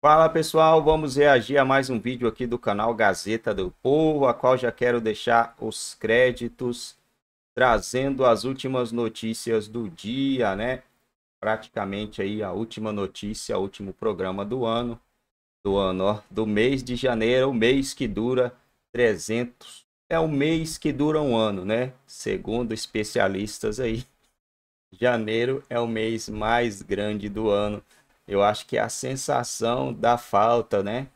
Fala pessoal, vamos reagir a mais um vídeo aqui do canal Gazeta do Povo, a qual já quero deixar os créditos trazendo as últimas notícias do dia, né? Praticamente aí a última notícia, o último programa do ano, do ano, ó, do mês de janeiro, o mês que dura 300, é o mês que dura um ano, né? Segundo especialistas aí, janeiro é o mês mais grande do ano. Eu acho que é a sensação da falta, né?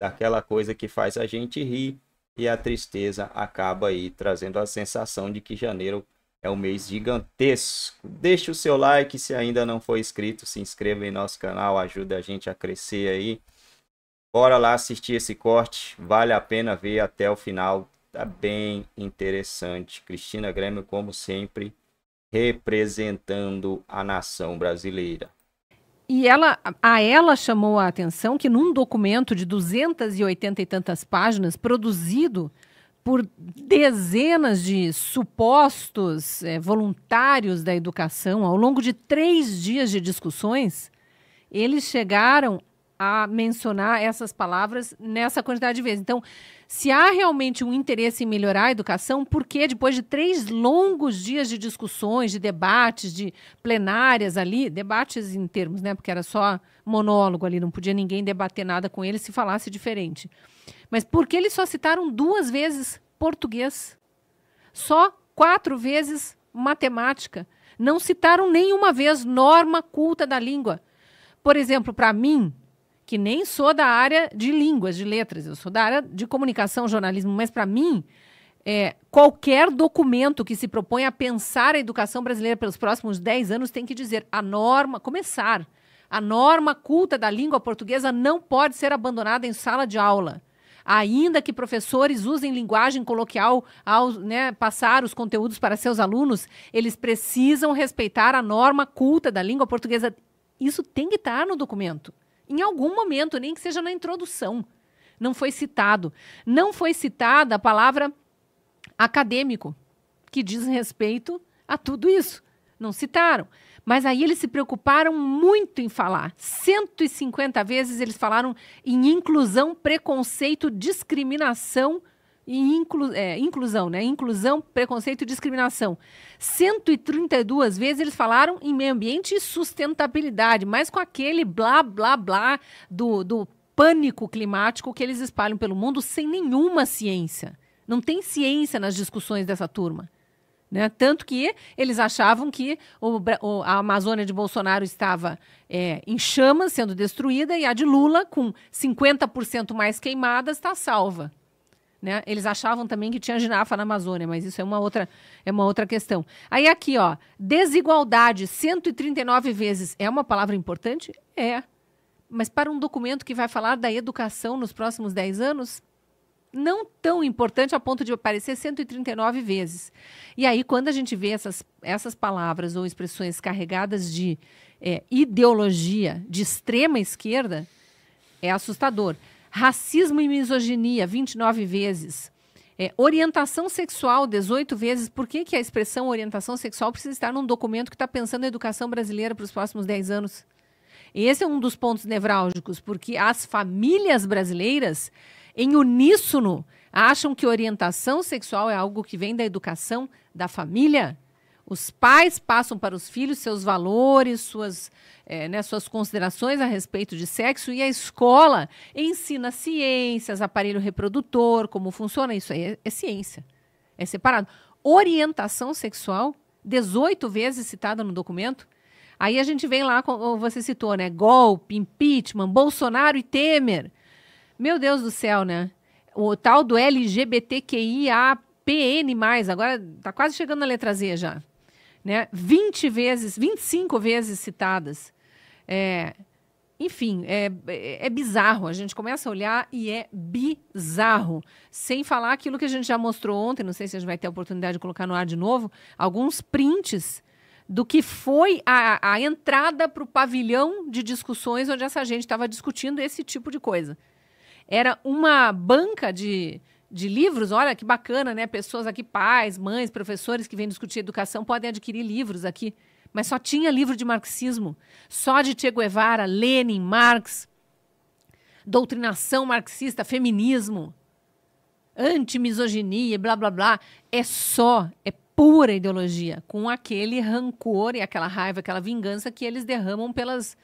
Daquela coisa que faz a gente rir e a tristeza acaba aí trazendo a sensação de que janeiro é um mês gigantesco. Deixe o seu like se ainda não for inscrito, se inscreva em nosso canal, ajuda a gente a crescer aí. Bora lá assistir esse corte, vale a pena ver até o final, tá bem interessante. Cristina Grêmio, como sempre, representando a nação brasileira. E ela, a ela chamou a atenção que num documento de 280 e tantas páginas, produzido por dezenas de supostos é, voluntários da educação, ao longo de três dias de discussões, eles chegaram a mencionar essas palavras nessa quantidade de vezes. Então, se há realmente um interesse em melhorar a educação, por que depois de três longos dias de discussões, de debates, de plenárias ali, debates em termos, né? Porque era só monólogo ali, não podia ninguém debater nada com ele se falasse diferente. Mas por que eles só citaram duas vezes português? Só quatro vezes matemática. Não citaram nenhuma vez norma culta da língua. Por exemplo, para mim, que nem sou da área de línguas, de letras, eu sou da área de comunicação, jornalismo, mas para mim, é, qualquer documento que se propõe a pensar a educação brasileira pelos próximos 10 anos tem que dizer a norma, começar. A norma culta da língua portuguesa não pode ser abandonada em sala de aula. Ainda que professores usem linguagem coloquial ao né, passar os conteúdos para seus alunos, eles precisam respeitar a norma culta da língua portuguesa. Isso tem que estar no documento. Em algum momento, nem que seja na introdução. Não foi citado. Não foi citada a palavra acadêmico, que diz respeito a tudo isso. Não citaram. Mas aí eles se preocuparam muito em falar. 150 vezes eles falaram em inclusão, preconceito, discriminação e inclu, é, inclusão, né? Inclusão, preconceito e discriminação. 132 vezes eles falaram em meio ambiente e sustentabilidade, mas com aquele blá blá blá do, do pânico climático que eles espalham pelo mundo sem nenhuma ciência. Não tem ciência nas discussões dessa turma. Né? Tanto que eles achavam que o, o, a Amazônia de Bolsonaro estava é, em chamas, sendo destruída, e a de Lula, com 50% mais queimada, está salva. Né? Eles achavam também que tinha girafa na Amazônia, mas isso é uma outra é uma outra questão. Aí aqui, ó, desigualdade 139 vezes é uma palavra importante? É. Mas para um documento que vai falar da educação nos próximos 10 anos, não tão importante a ponto de aparecer 139 vezes. E aí, quando a gente vê essas, essas palavras ou expressões carregadas de é, ideologia de extrema esquerda, é assustador. Racismo e misoginia, 29 vezes. É, orientação sexual, 18 vezes. Por que, que a expressão orientação sexual precisa estar num documento que está pensando a educação brasileira para os próximos 10 anos? Esse é um dos pontos nevrálgicos, porque as famílias brasileiras, em uníssono, acham que orientação sexual é algo que vem da educação da família os pais passam para os filhos seus valores, suas, é, né, suas considerações a respeito de sexo e a escola ensina ciências, aparelho reprodutor, como funciona isso aí. É, é ciência. É separado. Orientação sexual, 18 vezes citada no documento. Aí a gente vem lá, como você citou, né? Golpe, impeachment, Bolsonaro e Temer. Meu Deus do céu, né? O tal do LGBTQIAPN+, agora tá quase chegando na letra Z já né, 20 vezes, 25 vezes citadas. É, enfim, é, é bizarro. A gente começa a olhar e é bizarro. Sem falar aquilo que a gente já mostrou ontem, não sei se a gente vai ter a oportunidade de colocar no ar de novo, alguns prints do que foi a, a entrada para o pavilhão de discussões onde essa gente estava discutindo esse tipo de coisa. Era uma banca de, de livros. Olha que bacana, né? Pessoas aqui, pais, mães, professores que vêm discutir educação podem adquirir livros aqui. Mas só tinha livro de marxismo, só de Che Guevara, Lenin, Marx, doutrinação marxista, feminismo, antimisoginia, blá blá blá. É só, é pura ideologia, com aquele rancor e aquela raiva, aquela vingança que eles derramam pelas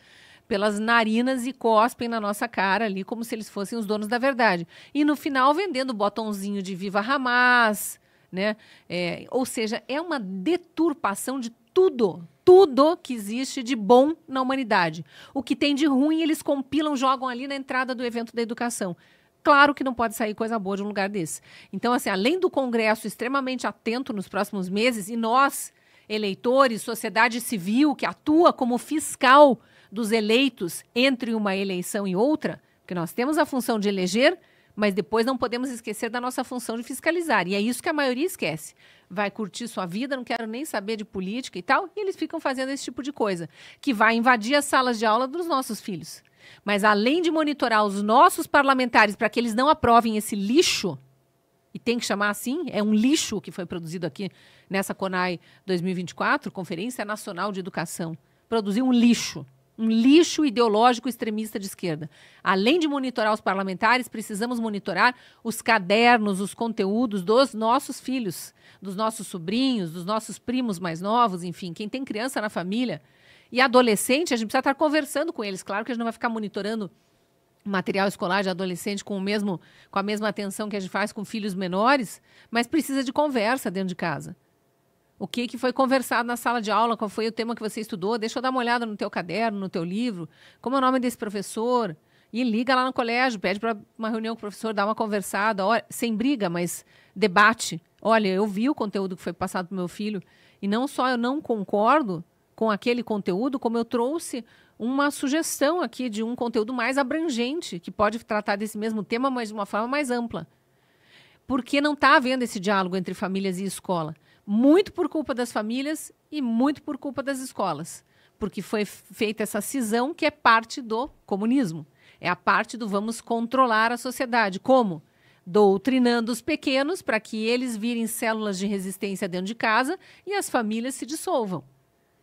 pelas narinas e cospem na nossa cara ali, como se eles fossem os donos da verdade. E no final vendendo botãozinho de Viva Hamas, né? É, ou seja, é uma deturpação de tudo, tudo que existe de bom na humanidade. O que tem de ruim, eles compilam, jogam ali na entrada do evento da educação. Claro que não pode sair coisa boa de um lugar desse. Então, assim, além do Congresso extremamente atento nos próximos meses, e nós, eleitores, sociedade civil, que atua como fiscal dos eleitos entre uma eleição e outra, porque nós temos a função de eleger, mas depois não podemos esquecer da nossa função de fiscalizar. E é isso que a maioria esquece. Vai curtir sua vida, não quero nem saber de política e tal, e eles ficam fazendo esse tipo de coisa, que vai invadir as salas de aula dos nossos filhos. Mas além de monitorar os nossos parlamentares para que eles não aprovem esse lixo, e tem que chamar assim, é um lixo que foi produzido aqui nessa CONAI 2024, Conferência Nacional de Educação. Produziu um lixo um lixo ideológico extremista de esquerda. Além de monitorar os parlamentares, precisamos monitorar os cadernos, os conteúdos dos nossos filhos, dos nossos sobrinhos, dos nossos primos mais novos, enfim, quem tem criança na família. E adolescente, a gente precisa estar conversando com eles. Claro que a gente não vai ficar monitorando material escolar de adolescente com, o mesmo, com a mesma atenção que a gente faz com filhos menores, mas precisa de conversa dentro de casa. O que, que foi conversado na sala de aula? Qual foi o tema que você estudou? Deixa eu dar uma olhada no teu caderno, no teu livro. Como é o nome desse professor? E liga lá no colégio, pede para uma reunião com o professor, dá uma conversada, olha, sem briga, mas debate. Olha, eu vi o conteúdo que foi passado para meu filho e não só eu não concordo com aquele conteúdo, como eu trouxe uma sugestão aqui de um conteúdo mais abrangente, que pode tratar desse mesmo tema, mas de uma forma mais ampla. Porque não está havendo esse diálogo entre famílias e escola muito por culpa das famílias e muito por culpa das escolas, porque foi feita essa cisão que é parte do comunismo. É a parte do vamos controlar a sociedade. Como? Doutrinando os pequenos para que eles virem células de resistência dentro de casa e as famílias se dissolvam.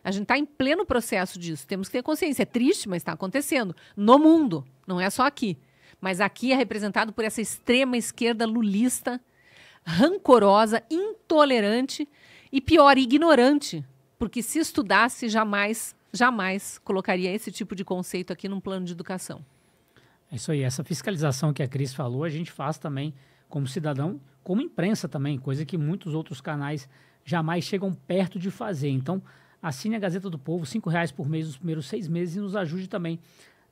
A gente está em pleno processo disso. Temos que ter consciência. É triste, mas está acontecendo. No mundo, não é só aqui. Mas aqui é representado por essa extrema esquerda lulista rancorosa, intolerante e pior, ignorante, porque se estudasse jamais, jamais colocaria esse tipo de conceito aqui num plano de educação. É isso aí, essa fiscalização que a Cris falou, a gente faz também como cidadão, como imprensa também, coisa que muitos outros canais jamais chegam perto de fazer. Então, assine a Gazeta do Povo, R$ reais por mês nos primeiros seis meses e nos ajude também,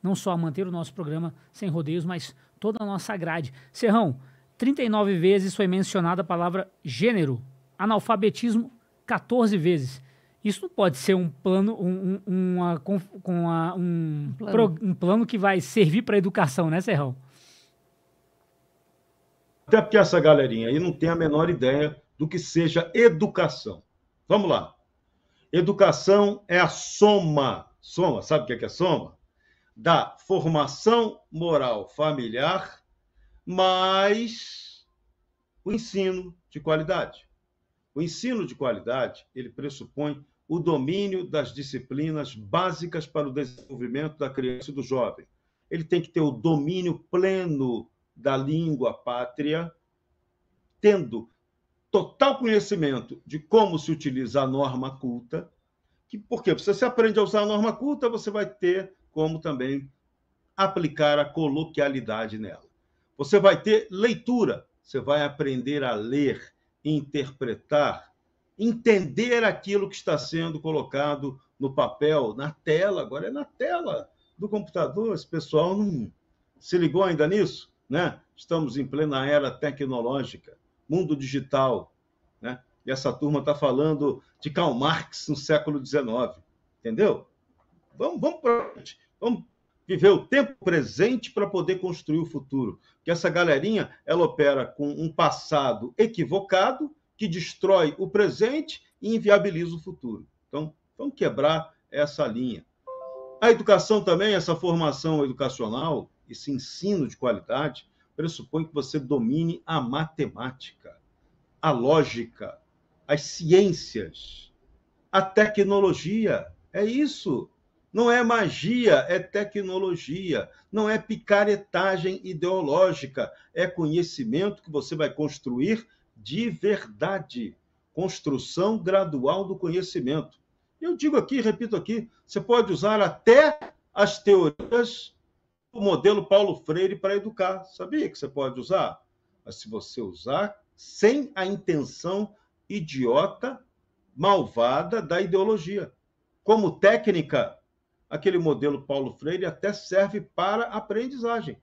não só a manter o nosso programa sem rodeios, mas toda a nossa grade. Serrão, 39 vezes foi mencionada a palavra gênero, analfabetismo 14 vezes. Isso não pode ser um plano, um, um, uma, uma, um, plano. Pro, um plano que vai servir para a educação, né, Serrão? Até porque essa galerinha aí não tem a menor ideia do que seja educação. Vamos lá. Educação é a soma, soma, sabe o que é, que é soma? Da formação moral familiar mas o ensino de qualidade. O ensino de qualidade, ele pressupõe o domínio das disciplinas básicas para o desenvolvimento da criança e do jovem. Ele tem que ter o domínio pleno da língua pátria, tendo total conhecimento de como se utiliza a norma culta, que, porque se você aprende a usar a norma culta, você vai ter como também aplicar a coloquialidade nela. Você vai ter leitura, você vai aprender a ler, interpretar, entender aquilo que está sendo colocado no papel, na tela, agora é na tela do computador. Esse pessoal não se ligou ainda nisso, né? Estamos em plena era tecnológica, mundo digital, né? E essa turma está falando de Karl Marx no século XIX, entendeu? Vamos, vamos para vamos viver o tempo presente para poder construir o futuro. Porque essa galerinha, ela opera com um passado equivocado que destrói o presente e inviabiliza o futuro. Então, vamos quebrar essa linha. A educação também, essa formação educacional, esse ensino de qualidade, pressupõe que você domine a matemática, a lógica, as ciências, a tecnologia. É isso. Não é magia, é tecnologia. Não é picaretagem ideológica, é conhecimento que você vai construir de verdade. Construção gradual do conhecimento. Eu digo aqui, repito aqui, você pode usar até as teorias do modelo Paulo Freire para educar. Sabia que você pode usar? Mas se você usar sem a intenção idiota, malvada da ideologia, como técnica aquele modelo Paulo Freire até serve para aprendizagem.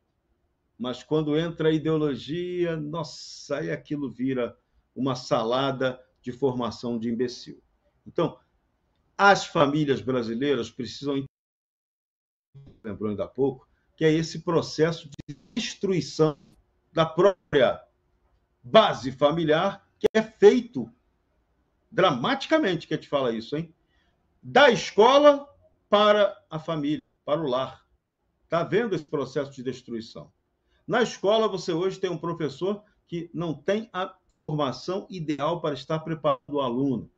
Mas quando entra a ideologia, nossa, aí aquilo vira uma salada de formação de imbecil. Então, as famílias brasileiras precisam lembrou ainda há pouco, que é esse processo de destruição da própria base familiar que é feito dramaticamente que a gente fala isso, hein? Da escola para a família, para o lar. Está vendo esse processo de destruição. Na escola, você hoje tem um professor que não tem a formação ideal para estar preparando o aluno.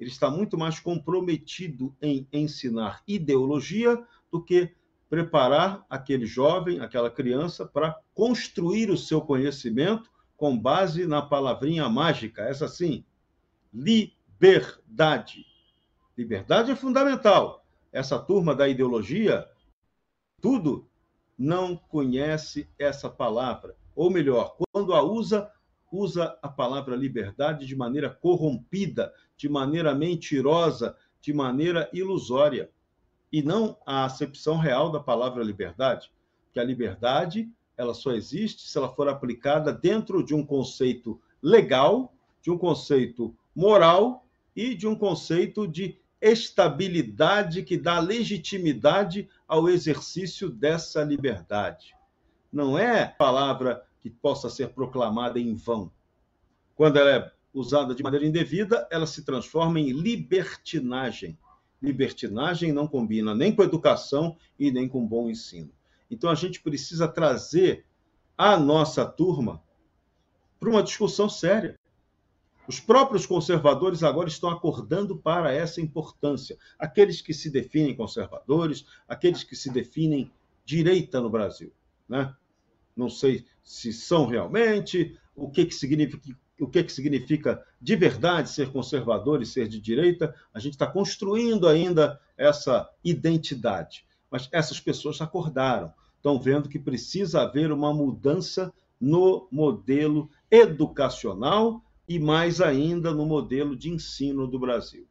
Ele está muito mais comprometido em ensinar ideologia do que preparar aquele jovem, aquela criança, para construir o seu conhecimento com base na palavrinha mágica, essa sim, liberdade. Liberdade é fundamental essa turma da ideologia, tudo, não conhece essa palavra. Ou melhor, quando a usa, usa a palavra liberdade de maneira corrompida, de maneira mentirosa, de maneira ilusória. E não a acepção real da palavra liberdade. Que a liberdade, ela só existe se ela for aplicada dentro de um conceito legal, de um conceito moral e de um conceito de estabilidade que dá legitimidade ao exercício dessa liberdade. Não é palavra que possa ser proclamada em vão. Quando ela é usada de maneira indevida, ela se transforma em libertinagem. Libertinagem não combina nem com educação e nem com bom ensino. Então a gente precisa trazer a nossa turma para uma discussão séria. Os próprios conservadores agora estão acordando para essa importância. Aqueles que se definem conservadores, aqueles que se definem direita no Brasil. Né? Não sei se são realmente, o que, que significa. O que, que significa de verdade ser conservador e ser de direita? A gente está construindo ainda essa identidade. Mas essas pessoas acordaram, estão vendo que precisa haver uma mudança no modelo educacional e mais ainda no modelo de ensino do Brasil.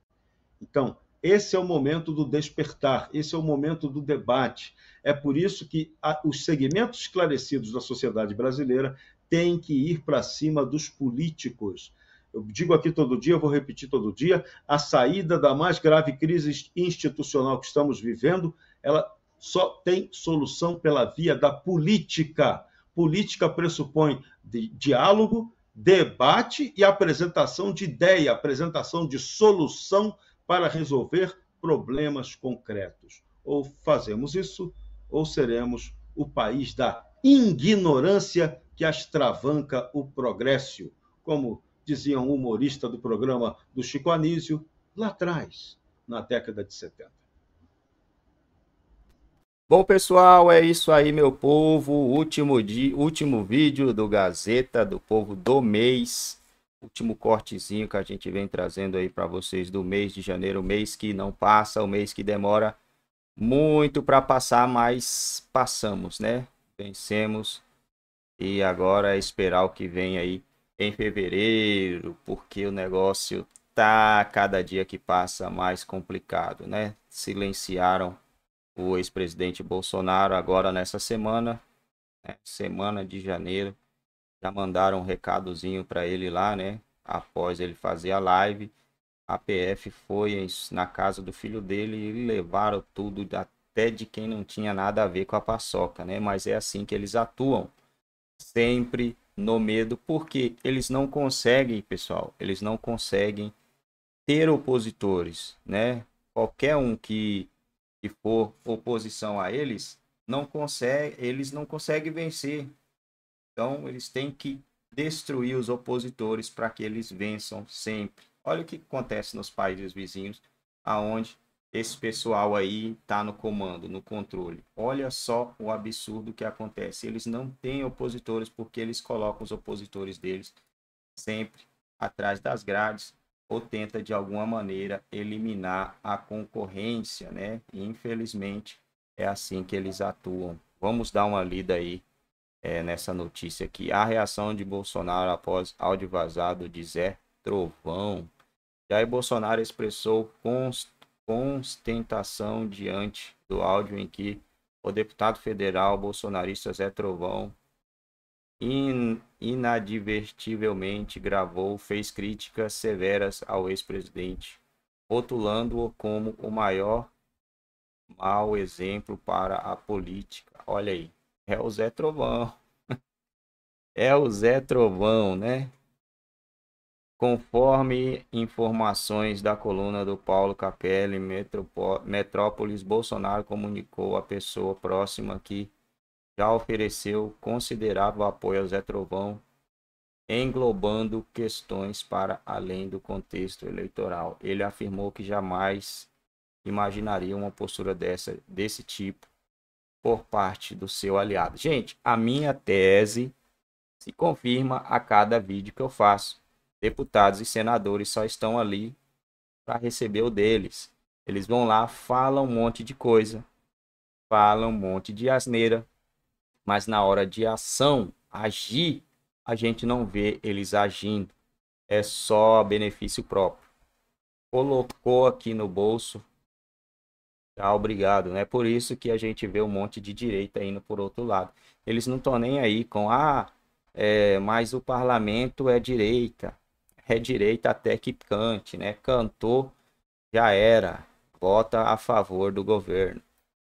Então, esse é o momento do despertar, esse é o momento do debate. É por isso que os segmentos esclarecidos da sociedade brasileira têm que ir para cima dos políticos. Eu digo aqui todo dia, vou repetir todo dia, a saída da mais grave crise institucional que estamos vivendo, ela só tem solução pela via da política. Política pressupõe diálogo, debate e apresentação de ideia, apresentação de solução para resolver problemas concretos. Ou fazemos isso, ou seremos o país da ignorância que astravanca o progresso, como dizia um humorista do programa do Chico Anísio lá atrás, na década de 70. Bom, pessoal, é isso aí, meu povo. Último, dia, último vídeo do Gazeta do Povo do mês. Último cortezinho que a gente vem trazendo aí para vocês do mês de janeiro. Mês que não passa, o mês que demora muito para passar, mas passamos, né? Vencemos. E agora é esperar o que vem aí em fevereiro, porque o negócio tá cada dia que passa mais complicado, né? Silenciaram o ex-presidente Bolsonaro agora nessa semana, né, semana de janeiro, já mandaram um recadozinho para ele lá, né? Após ele fazer a live, a PF foi em, na casa do filho dele e levaram tudo até de quem não tinha nada a ver com a paçoca, né? Mas é assim que eles atuam, sempre no medo, porque eles não conseguem, pessoal, eles não conseguem ter opositores, né? Qualquer um que que for oposição a eles, não consegue, eles não conseguem vencer. Então, eles têm que destruir os opositores para que eles vençam sempre. Olha o que acontece nos países vizinhos, aonde esse pessoal aí está no comando, no controle. Olha só o absurdo que acontece. Eles não têm opositores porque eles colocam os opositores deles sempre atrás das grades ou tenta de alguma maneira eliminar a concorrência, né? infelizmente é assim que eles atuam. Vamos dar uma lida aí é, nessa notícia aqui. A reação de Bolsonaro após áudio vazado de Zé Trovão. Jair Bolsonaro expressou constentação diante do áudio em que o deputado federal bolsonarista Zé Trovão in, inadvertivelmente gravou, fez críticas severas ao ex-presidente, rotulando-o como o maior mau exemplo para a política. Olha aí, é o Zé Trovão. É o Zé Trovão, né? Conforme informações da coluna do Paulo Capelli, Metrópolis, Bolsonaro comunicou a pessoa próxima que já ofereceu considerável apoio ao Zé Trovão, englobando questões para além do contexto eleitoral. Ele afirmou que jamais imaginaria uma postura dessa, desse tipo por parte do seu aliado. Gente, a minha tese se confirma a cada vídeo que eu faço. Deputados e senadores só estão ali para receber o deles. Eles vão lá, falam um monte de coisa, falam um monte de asneira, mas na hora de ação, agir, a gente não vê eles agindo. É só benefício próprio. Colocou aqui no bolso, tá obrigado, né? Por isso que a gente vê um monte de direita indo por outro lado. Eles não estão nem aí com, ah, é, mas o parlamento é direita. É direita até que cante, né? Cantou, já era. Vota a favor do governo.